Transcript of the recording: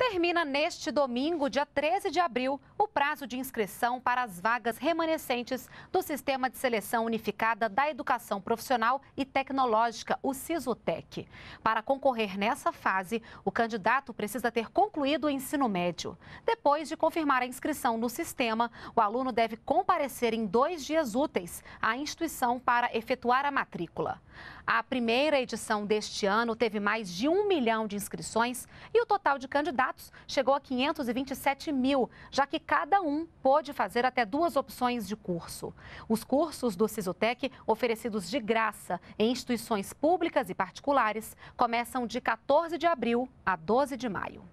Termina neste domingo, dia 13 de abril, o prazo de inscrição para as vagas remanescentes do Sistema de Seleção Unificada da Educação Profissional e Tecnológica, o SISUTEC. Para concorrer nessa fase, o candidato precisa ter concluído o ensino médio. Depois de confirmar a inscrição no sistema, o aluno deve comparecer em dois dias úteis à instituição para efetuar a matrícula. A primeira edição deste ano teve mais de um milhão de inscrições e o total de candidatos chegou a 527 mil, já que cada um pôde fazer até duas opções de curso. Os cursos do Sisutec, oferecidos de graça em instituições públicas e particulares, começam de 14 de abril a 12 de maio.